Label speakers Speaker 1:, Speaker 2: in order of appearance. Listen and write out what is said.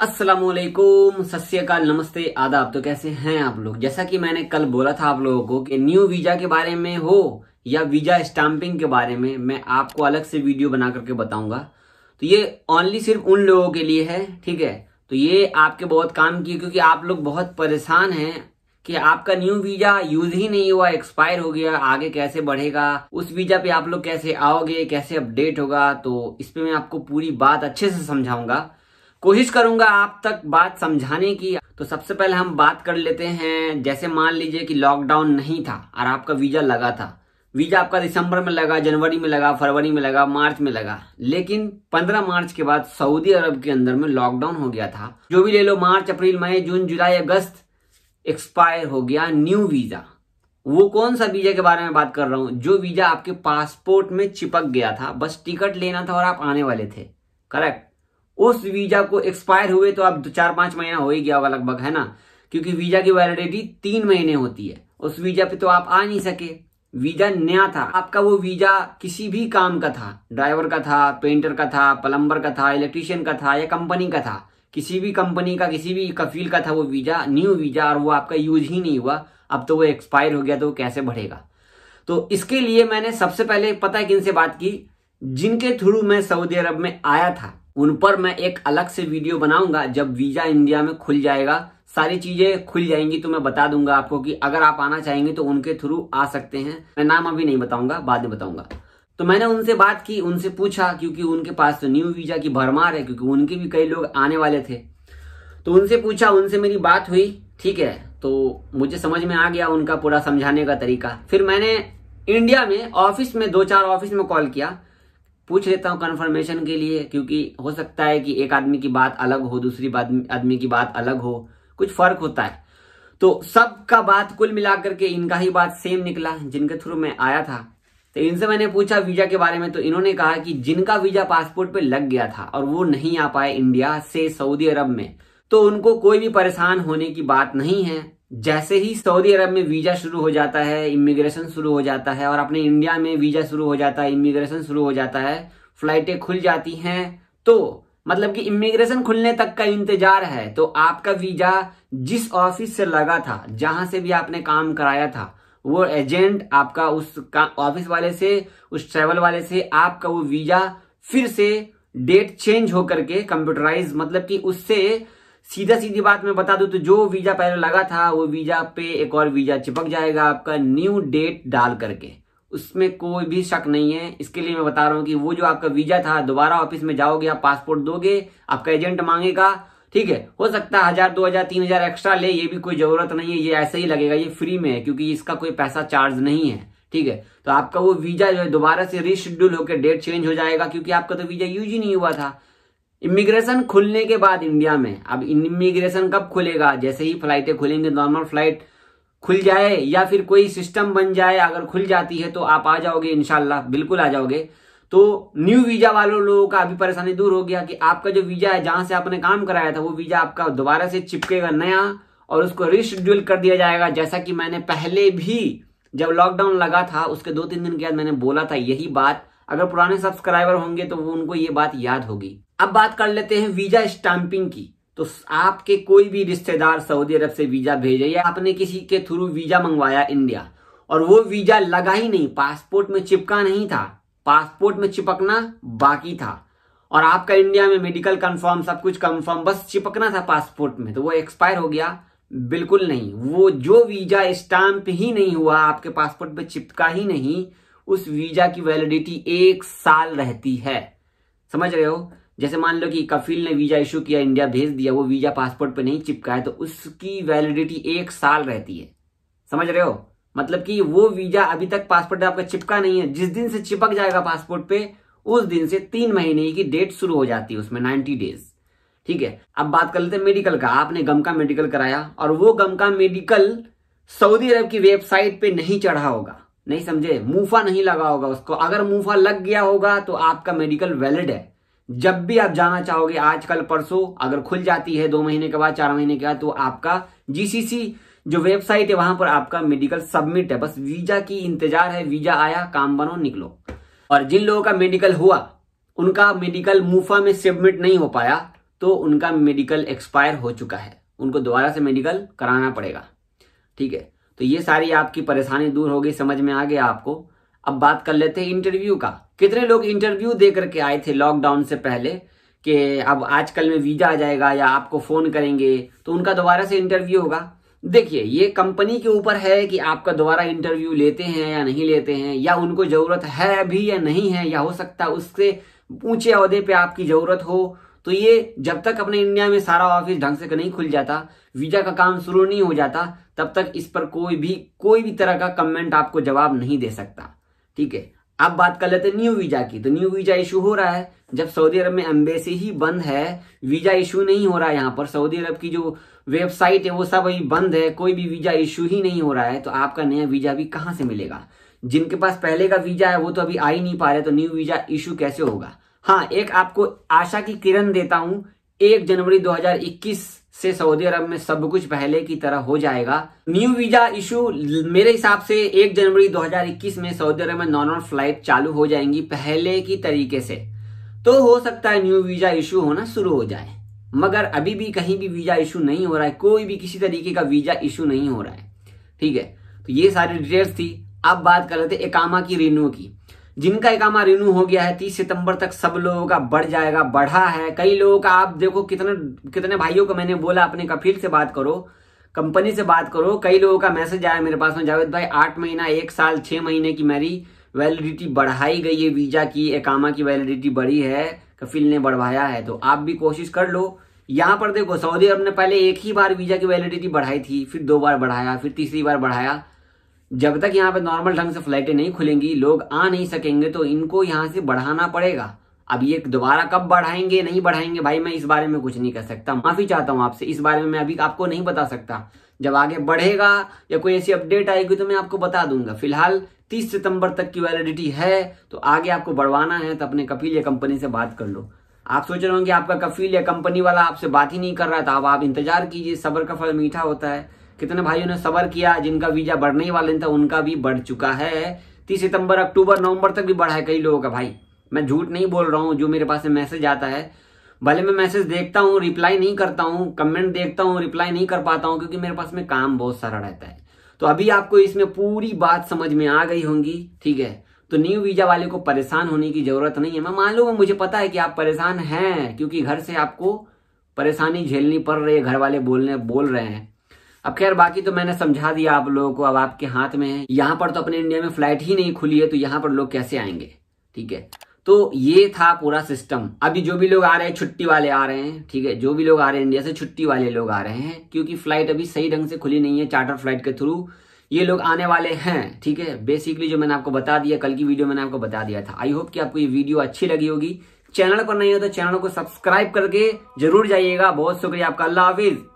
Speaker 1: असलकुम सत नमस्ते आदाब तो कैसे हैं आप लोग जैसा कि मैंने कल बोला था आप लोगों को कि न्यू वीजा के बारे में हो या वीजा स्टाम्पिंग के बारे में मैं आपको अलग से वीडियो बना करके बताऊंगा तो ये ओनली सिर्फ उन लोगों के लिए है ठीक है तो ये आपके बहुत काम की क्योंकि आप लोग बहुत परेशान हैं कि आपका न्यू वीजा यूज ही नहीं हुआ एक्सपायर हो गया आगे कैसे बढ़ेगा उस वीजा पे आप लोग कैसे आओगे कैसे अपडेट होगा तो पे मैं आपको पूरी बात अच्छे से समझाऊंगा कोशिश करूंगा आप तक बात समझाने की तो सबसे पहले हम बात कर लेते हैं जैसे मान लीजिए कि लॉकडाउन नहीं था और आपका वीजा लगा था वीजा आपका दिसंबर में लगा जनवरी में लगा फरवरी में लगा मार्च में लगा लेकिन 15 मार्च के बाद सऊदी अरब के अंदर में लॉकडाउन हो गया था जो भी ले लो मार्च अप्रैल मई जून जुलाई अगस्त एक्सपायर हो गया न्यू वीजा वो कौन सा वीजा के बारे में बात कर रहा हूं जो वीजा आपके पासपोर्ट में चिपक गया था बस टिकट लेना था और आप आने वाले थे करेक्ट उस वीजा को एक्सपायर हुए तो आप चार पांच महीना हो ही गया होगा लगभग है ना क्योंकि वीजा की वैलिडिटी तीन महीने होती है उस वीजा पे तो आप आ नहीं सके वीजा नया था आपका वो वीजा किसी भी काम का था ड्राइवर का था पेंटर का था प्लम्बर का था इलेक्ट्रीशियन का था या कंपनी का था किसी भी कंपनी का किसी भी कफील का था वो वीजा न्यू वीजा और वो आपका यूज ही नहीं हुआ अब तो वो एक्सपायर हो गया तो वो कैसे बढ़ेगा तो इसके लिए मैंने सबसे पहले पता है किन से बात की जिनके थ्रू मैं सऊदी अरब में आया था उन पर मैं एक अलग से वीडियो बनाऊंगा जब वीजा इंडिया में खुल जाएगा सारी चीजें खुल जाएंगी तो मैं बता दूंगा आपको कि अगर आप आना चाहेंगे तो उनके थ्रू आ सकते हैं मैं नाम अभी नहीं बताऊंगा बाद में बताऊंगा तो मैंने उनसे बात की उनसे पूछा क्योंकि उनके पास तो न्यू वीजा की भरमार है क्योंकि उनके भी कई लोग आने वाले थे तो उनसे पूछा उनसे मेरी बात हुई ठीक है तो मुझे समझ में आ गया उनका पूरा समझाने का तरीका फिर मैंने इंडिया में ऑफिस में दो चार ऑफिस में कॉल किया पूछ लेता हूँ कन्फर्मेशन के लिए क्योंकि हो सकता है कि एक आदमी की बात अलग हो दूसरी आदमी की बात अलग हो कुछ फर्क होता है तो सबका बात कुल मिलाकर के इनका ही बात सेम निकला जिनके थ्रू मैं आया था तो इनसे मैंने पूछा वीजा के बारे में तो इन्होंने कहा कि जिनका वीजा पासपोर्ट पे लग गया था और वो नहीं आ पाए इंडिया से सऊदी अरब में तो उनको कोई भी परेशान होने की बात नहीं है जैसे ही सऊदी अरब में वीजा शुरू हो जाता है इमिग्रेशन शुरू हो जाता है और अपने इंडिया में वीजा शुरू हो जाता है इमिग्रेशन शुरू हो जाता है फ्लाइटें खुल जाती हैं तो मतलब कि इमिग्रेशन खुलने तक का इंतजार है तो आपका वीजा जिस ऑफिस से लगा था जहां से भी आपने काम कराया था वो एजेंट आपका उस ऑफिस वाले से उस ट्रेवल वाले से आपका वो वीजा फिर से डेट चेंज होकर के कंप्यूटराइज मतलब कि उससे सीधा सीधी बात मैं बता दू तो जो वीजा पहले लगा था वो वीजा पे एक और वीजा चिपक जाएगा आपका न्यू डेट डाल करके उसमें कोई भी शक नहीं है इसके लिए मैं बता रहा हूं कि वो जो आपका वीजा था दोबारा ऑफिस में जाओगे आप पासपोर्ट दोगे आपका एजेंट मांगेगा ठीक है हो सकता है हजार दो हजार तीन हजार एक्स्ट्रा ले ये भी कोई जरूरत नहीं है ये ऐसे ही लगेगा ये फ्री में है क्योंकि इसका कोई पैसा चार्ज नहीं है ठीक है तो आपका वो वीजा जो है दोबारा से रिशेड्यूल होकर डेट चेंज हो जाएगा क्योंकि आपका तो वीजा यूज ही नहीं हुआ था इमिग्रेशन खुलने के बाद इंडिया में अब इमिग्रेशन कब खुलेगा जैसे ही फ्लाइटें खुलेंगे नॉर्मल फ्लाइट खुल जाए या फिर कोई सिस्टम बन जाए अगर खुल जाती है तो आप आ जाओगे इनशाला बिल्कुल आ जाओगे तो न्यू वीजा वालों लोगों का अभी परेशानी दूर हो गया कि आपका जो वीजा है जहां से आपने काम कराया था वो वीजा आपका दोबारा से चिपकेगा नया और उसको रिशेड्यूल कर दिया जाएगा जैसा कि मैंने पहले भी जब लॉकडाउन लगा था उसके दो तीन दिन के बाद मैंने बोला था यही बात अगर पुराने सब्सक्राइबर होंगे तो वो उनको ये बात याद होगी अब बात कर लेते हैं वीजा स्टाम्पिंग की तो आपके कोई भी रिश्तेदार सऊदी अरब से वीजा भेजे या आपने किसी के थ्रू वीजा मंगवाया इंडिया और वो वीजा लगा ही नहीं पासपोर्ट में चिपका नहीं था पासपोर्ट में चिपकना बाकी था और आपका इंडिया में मेडिकल कंफर्म सब कुछ कंफर्म बस चिपकना था पासपोर्ट में तो वो एक्सपायर हो गया बिल्कुल नहीं वो जो वीजा स्टाम्प ही नहीं हुआ आपके पासपोर्ट पे चिपका ही नहीं उस वीजा की वैलिडिटी एक साल रहती है समझ रहे हो जैसे मान लो कि कफील ने वीजा इशू किया इंडिया भेज दिया वो वीजा पासपोर्ट पे नहीं चिपका है तो उसकी वैलिडिटी एक साल रहती है समझ रहे हो मतलब कि वो वीजा अभी तक पासपोर्ट आपका चिपका नहीं है जिस दिन से चिपक जाएगा पासपोर्ट पे उस दिन से तीन महीने की डेट शुरू हो जाती है उसमें नाइन्टी डेज ठीक है अब बात कर लेते हैं मेडिकल का आपने गम का मेडिकल कराया और वो गम का मेडिकल सऊदी अरब की वेबसाइट पे नहीं चढ़ा होगा नहीं समझे मूफा नहीं लगा होगा उसको अगर मूफा लग गया होगा तो आपका मेडिकल वैलिड है जब भी आप जाना चाहोगे आजकल परसों अगर खुल जाती है दो महीने के बाद चार महीने के बाद तो आपका जीसीसी जो वेबसाइट है वहां पर आपका मेडिकल सबमिट है बस वीजा की इंतजार है वीजा आया काम बनो निकलो और जिन लोगों का मेडिकल हुआ उनका मेडिकल मुफा में सबमिट नहीं हो पाया तो उनका मेडिकल एक्सपायर हो चुका है उनको दोबारा से मेडिकल कराना पड़ेगा ठीक है तो ये सारी आपकी परेशानी दूर हो गई समझ में आ गया आपको अब बात कर लेते हैं इंटरव्यू का कितने लोग इंटरव्यू दे करके आए थे लॉकडाउन से पहले कि अब आजकल में वीजा आ जाएगा या आपको फोन करेंगे तो उनका दोबारा से इंटरव्यू होगा देखिए ये कंपनी के ऊपर है कि आपका दोबारा इंटरव्यू लेते हैं या नहीं लेते हैं या उनको जरूरत है भी या नहीं है या हो सकता है उससे ऊंचे अहदे पे आपकी जरूरत हो तो ये जब तक अपने इंडिया में सारा ऑफिस ढंग से नहीं खुल जाता वीजा का काम शुरू नहीं हो जाता तब तक इस पर कोई भी कोई भी तरह का कमेंट आपको जवाब नहीं दे सकता ठीक है अब बात कर लेते हैं न्यू वीजा की तो न्यू वीजा इशू हो रहा है जब सऊदी अरब में एम्बेसी ही बंद है वीजा इशू नहीं हो रहा है यहाँ पर सऊदी अरब की जो वेबसाइट है वो सब अभी बंद है कोई भी वीज़ा इशू ही नहीं हो रहा है तो आपका नया वीज़ा भी कहां से मिलेगा जिनके पास पहले का वीज़ा है वो तो अभी आ ही नहीं पा रहे तो न्यू वीज़ा इश्यू कैसे होगा हाँ एक आपको आशा की किरण देता हूँ एक जनवरी 2021 से सऊदी अरब में सब कुछ पहले की तरह हो जाएगा न्यू वीजा इशू मेरे हिसाब से एक जनवरी 2021 में सऊदी अरब में नॉर्मल फ्लाइट चालू हो जाएंगी पहले की तरीके से तो हो सकता है न्यू वीजा इशू होना शुरू हो जाए मगर अभी भी कहीं भी वीजा इशू नहीं हो रहा है कोई भी किसी तरीके का वीजा इशू नहीं हो रहा है ठीक है तो ये सारी डिटेल्स थी अब बात कर लेते एकामा की रिन्यू की जिनका एकामा रिन्यू हो गया है तीस सितंबर तक सब लोगों का बढ़ जाएगा बढ़ा है कई लोगों का आप देखो कितने कितने भाइयों को मैंने बोला अपने कफील से बात करो कंपनी से बात करो कई लोगों का मैसेज आया मेरे पास में जावेद भाई आठ महीना एक साल छह महीने की मेरी वैलिडिटी बढ़ाई गई है वीजा की एकामा की वैलिडिटी बढ़ी है कफिल ने बढ़वाया है तो आप भी कोशिश कर लो यहाँ पर देखो सऊदी अरब ने पहले एक ही बार वीज़ा की वैलिडिटी बढ़ाई थी फिर दो बार बढ़ाया फिर तीसरी बार बढ़ाया जब तक यहाँ पे नॉर्मल ढंग से फ्लाइटें नहीं खुलेंगी लोग आ नहीं सकेंगे तो इनको यहाँ से बढ़ाना पड़ेगा अब ये दोबारा कब बढ़ाएंगे नहीं बढ़ाएंगे भाई मैं इस बारे में कुछ नहीं कर सकता माफी चाहता हूँ आपसे इस बारे में मैं अभी आपको नहीं बता सकता जब आगे बढ़ेगा या कोई ऐसी अपडेट आएगी तो मैं आपको बता दूंगा फिलहाल 30 सितंबर तक की वैलिडिटी है तो आगे आपको बढ़वाना है तो अपने कपिल या कंपनी से बात कर लो आप सोच रहे होंगे आपका कपिल या कंपनी वाला आपसे बात ही नहीं कर रहा था तो अब आप इंतजार कीजिए सबर का फल मीठा होता है कितने भाइयों ने सबर किया जिनका वीजा बढ़ने वाले था तो उनका भी बढ़ चुका है तीस सितंबर अक्टूबर नवंबर तक भी बढ़ा है कई लोगों का भाई मैं झूठ नहीं बोल रहा हूँ जो मेरे पास मैसेज आता है भले मैं मैसेज देखता हूँ रिप्लाई नहीं करता हूँ कमेंट देखता हूँ रिप्लाई नहीं कर पाता हूँ क्योंकि मेरे पास में काम बहुत सारा रहता है तो अभी आपको इसमें पूरी बात समझ में आ गई होंगी ठीक है तो न्यू वीजा वाले को परेशान होने की जरूरत नहीं है मैं मालूम है मुझे पता है कि आप परेशान हैं क्योंकि घर से आपको परेशानी झेलनी पड़ रही है घर वाले बोलने बोल रहे हैं अब खैर बाकी तो मैंने समझा दिया आप लोगों को अब आपके हाथ में है यहां पर तो अपने इंडिया में फ्लाइट ही नहीं खुली है तो यहाँ पर लोग कैसे आएंगे ठीक है तो ये था पूरा सिस्टम अभी जो भी लोग आ रहे हैं छुट्टी वाले आ रहे हैं ठीक है जो भी लोग आ रहे हैं इंडिया से छुट्टी वाले लोग आ रहे हैं क्योंकि फ्लाइट अभी सही ढंग से खुली नहीं है चार्टर फ्लाइट के थ्रू ये लोग आने वाले हैं ठीक है बेसिकली जो मैंने आपको बता दिया कल की वीडियो मैंने आपको बता दिया था आई होप कि आपको ये वीडियो अच्छी लगी होगी चैनल पर नहीं हो तो चैनल को सब्सक्राइब करके जरूर जाइएगा बहुत शुक्रिया आपका अल्लाह हाफिज़